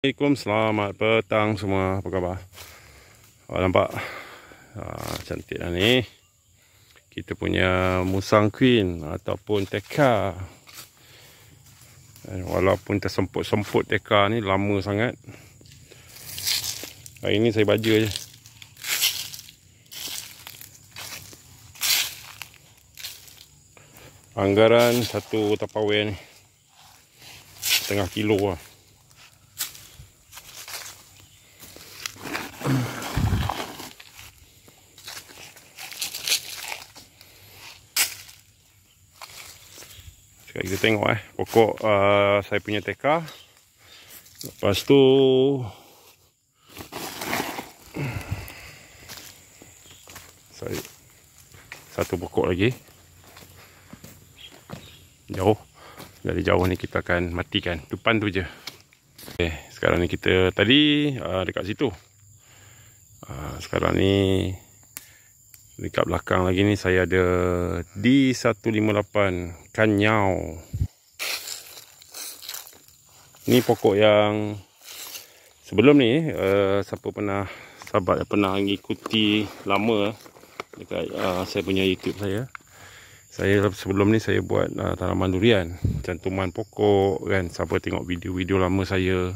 Assalamualaikum, selamat petang semua. Apa khabar? Awak nampak? Ah, cantik lah ni. Kita punya Musang Queen ataupun Teka. Eh, walaupun tersemput-semput Teka ni lama sangat. Hari ni saya baja je. Anggaran satu tapawai ni. Tengah kilo lah. Sekarang kita tengok eh Pokok uh, saya punya teka Lepas tu saya Satu pokok lagi Jauh Dari jauh ni kita akan matikan Depan tu je okay. Eh, sekarang ni kita tadi uh, dekat situ uh, Sekarang ni dekat belakang lagi ni saya ada D158 Kanyau ni pokok yang sebelum ni uh, siapa pernah sahabat yang pernah mengikuti lama dekat uh, saya punya youtube saya saya sebelum ni saya buat uh, tanaman durian cantuman pokok kan siapa tengok video-video lama saya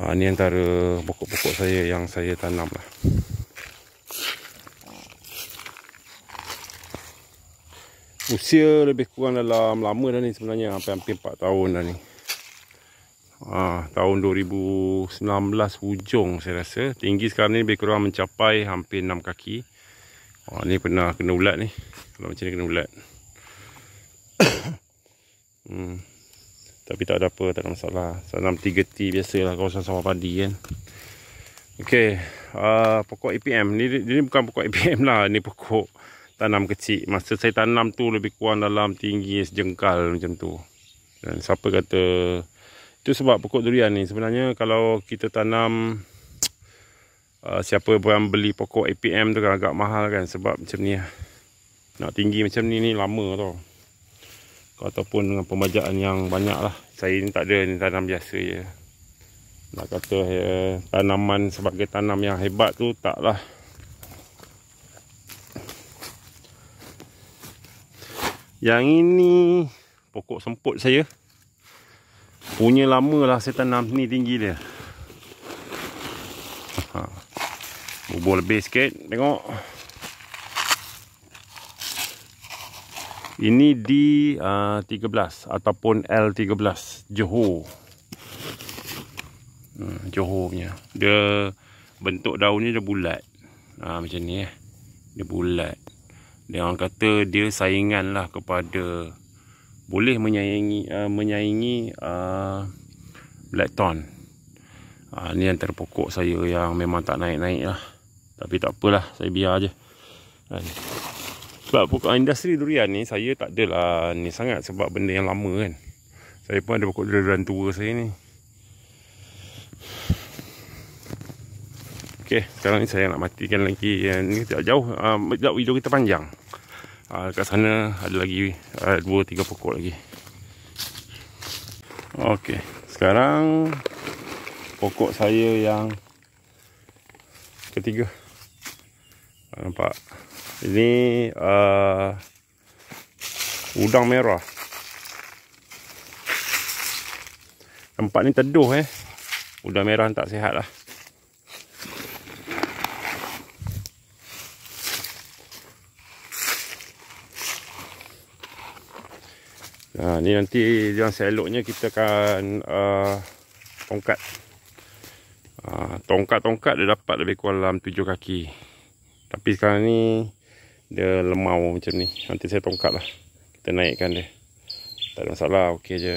uh, ni antara pokok-pokok saya yang saya tanam lah usia lebih kurang dalam lama dah ni sebenarnya hampir-hampir 4 tahun dah ni ah, tahun 2019 hujung saya rasa tinggi sekarang ni lebih kurang mencapai hampir 6 kaki Oh ni pernah kena ulat ni kalau macam ni kena ulat hmm. tapi tak ada apa tak ada masalah 6-3 T biasalah kawasan sawah padi kan Okey, uh, pokok APM ni, ni bukan pokok APM lah, ni pokok tanam kecil. Masa saya tanam tu lebih kurang dalam tinggi sejengkal macam tu. Dan siapa kata itu sebab pokok durian ni sebenarnya kalau kita tanam uh, siapa yang beli pokok APM tu kan agak mahal kan sebab macam ni nak tinggi macam ni ni lama tau ataupun dengan pemajaan yang banyak lah saya ni tak ada ni tanam biasa je nak kata ya, tanaman sebagai tanam yang hebat tu taklah lah Yang ini pokok semput saya. Punya lama lah saya tanam ni tinggi dia. Ha. Bubur lebih sikit. Tengok. Ini D13 uh, ah, ataupun L13 Johor. Hmm, Johor punya. Dia bentuk daunnya dia bulat. Ha, macam ni eh. Dia bulat dia orang kata dia saingan lah kepada boleh menyaingi uh, menyaingi uh, Blackton uh, ni yang terpokok saya yang memang tak naik-naik lah tapi tak apalah saya biar je kan? sebab pokok industri durian ni saya tak adalah ni sangat sebab benda yang lama kan saya pun ada pokok durian tua saya ni Okey, sekarang ni saya nak matikan lagi yang eh, ni tak jauh. Ah, uh, video kita panjang. Ah, uh, kat sana ada lagi uh, 2 3 pokok lagi. Okey, sekarang pokok saya yang ketiga. Ah, nampak. Ini uh, udang merah. Tempat ni teduh eh. Udang merah tak sihat lah. ni nanti yang seloknya kita akan uh, tongkat. Uh, tongkat-tongkat uh, dia dapat lebih kurang dalam tujuh kaki. Tapi sekarang ni dia lemau macam ni. Nanti saya tongkat lah. Kita naikkan dia. Tak ada masalah. Okey je.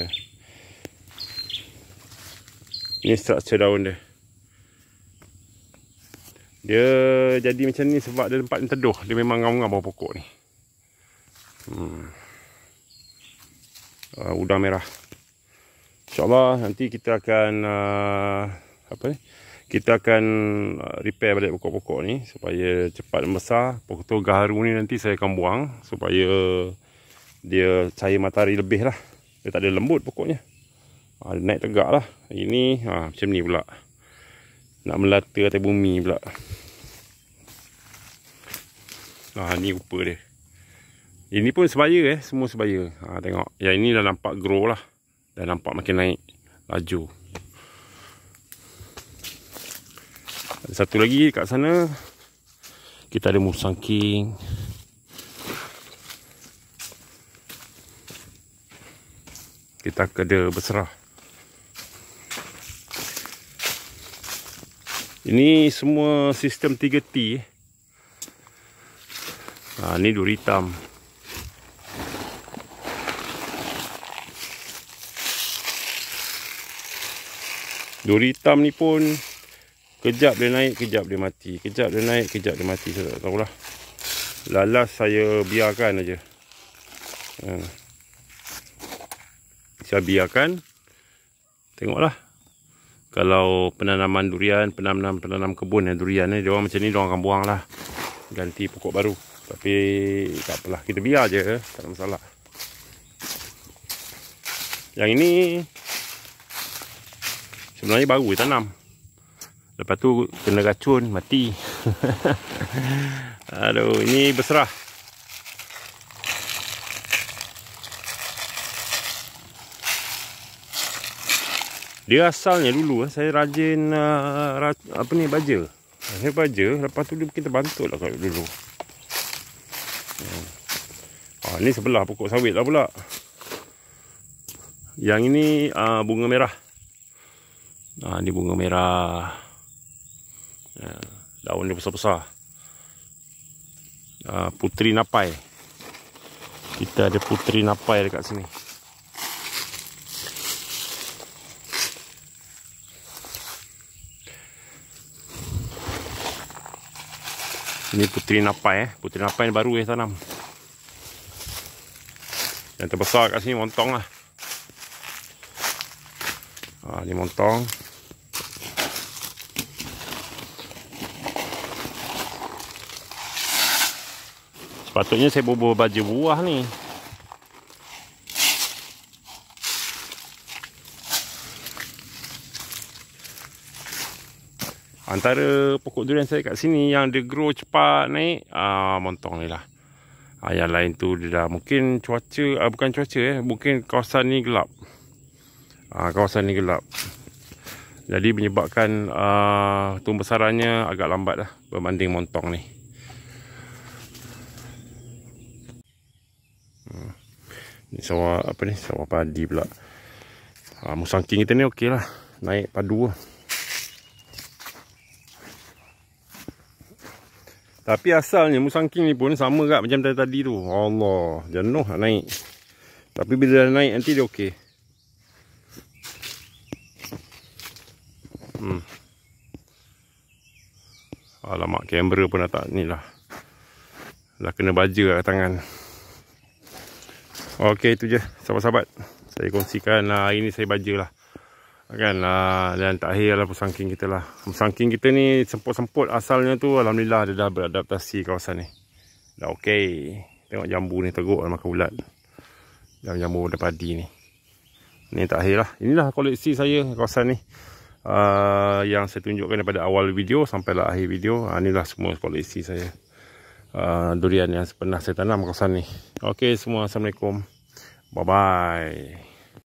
Ini struktur daun dia. Dia jadi macam ni sebab dia tempat yang teduh. Dia memang ngam-ngam bawah pokok ni. uh, udang merah. InsyaAllah nanti kita akan uh, apa ni? Kita akan ah, repair balik pokok-pokok ni supaya cepat membesar. Pokok tu gaharu ni nanti saya akan buang supaya dia cahaya matahari lebih lah. Dia tak ada lembut pokoknya. Ha, dia naik tegak lah. Ini ha, macam ni pula. Nak melata atas bumi pula. Ha, ni rupa dia. Ini pun sebaya eh. Semua sebaya. Ha, tengok. Yang ini dah nampak grow lah. Dah nampak makin naik. Laju. Ada satu lagi kat sana. Kita ada musang king. Kita kena berserah. Ini semua sistem 3T. Eh. Ha, ini duri Ini duri hitam. Duri hitam ni pun Kejap dia naik, kejap dia mati Kejap dia naik, kejap dia mati Saya tak tahulah Lalas saya biarkan aja. Ha. Saya biarkan Tengoklah Kalau penanaman durian Penanam-penanam kebun yang durian ni Dia orang macam ni, dia orang akan buang lah Ganti pokok baru Tapi tak apalah, kita biar je Tak ada masalah Yang ini Sebenarnya baru tanam. Lepas tu kena racun mati. Aduh, ini berserah. Dia asalnya dulu eh, saya rajin uh, apa ni baja. Saya baja lepas tu dia mungkin terbantut lah kalau dulu. Hmm. Ah, ini sebelah pokok sawit lah pula. Yang ini uh, bunga merah. Ha, ni bunga merah. Ya, daun dia besar-besar. Ha, putri napai. Kita ada putri napai dekat sini. Ini putri napai eh. Putri napai ni baru eh tanam. Yang terbesar kat sini montong lah. Ha, ni montong. Patutnya saya bubuh baju buah ni. Antara pokok durian saya kat sini yang dia grow cepat naik, aa, ah, montong ni lah. Ah, yang lain tu dia dah mungkin cuaca, aa, ah, bukan cuaca eh, mungkin kawasan ni gelap. Aa, kawasan ni gelap. Jadi menyebabkan aa, tumbesarannya agak lambat lah berbanding montong ni. Ni sawah apa ni? Sawah padi pula. Ha, ah, musang king kita ni okey lah. Naik padu lah. Tapi asalnya musang king ni pun sama kat macam tadi-tadi tu. Allah, jenuh nak naik. Tapi bila dah naik nanti dia okey. Hmm. Alamak, kamera pun dah tak ni lah. Dah kena baja kat tangan. Okey itu je sahabat-sahabat. Saya kongsikan lah hari ni saya lah, Kan lah dan tak akhirlah pusangking kita lah. Pusangking kita ni semput-semput asalnya tu alhamdulillah dia dah beradaptasi kawasan ni. Dah okey. Tengok jambu ni teruk dah makan ulat. Jambu jambu dah padi ni. Ni tak akhirlah. Inilah koleksi saya kawasan ni. Uh, yang saya tunjukkan daripada awal video sampai lah akhir video. Uh, inilah semua koleksi saya. Uh, durian yang pernah saya tanam kawasan ni. Okey semua Assalamualaikum. 拜拜。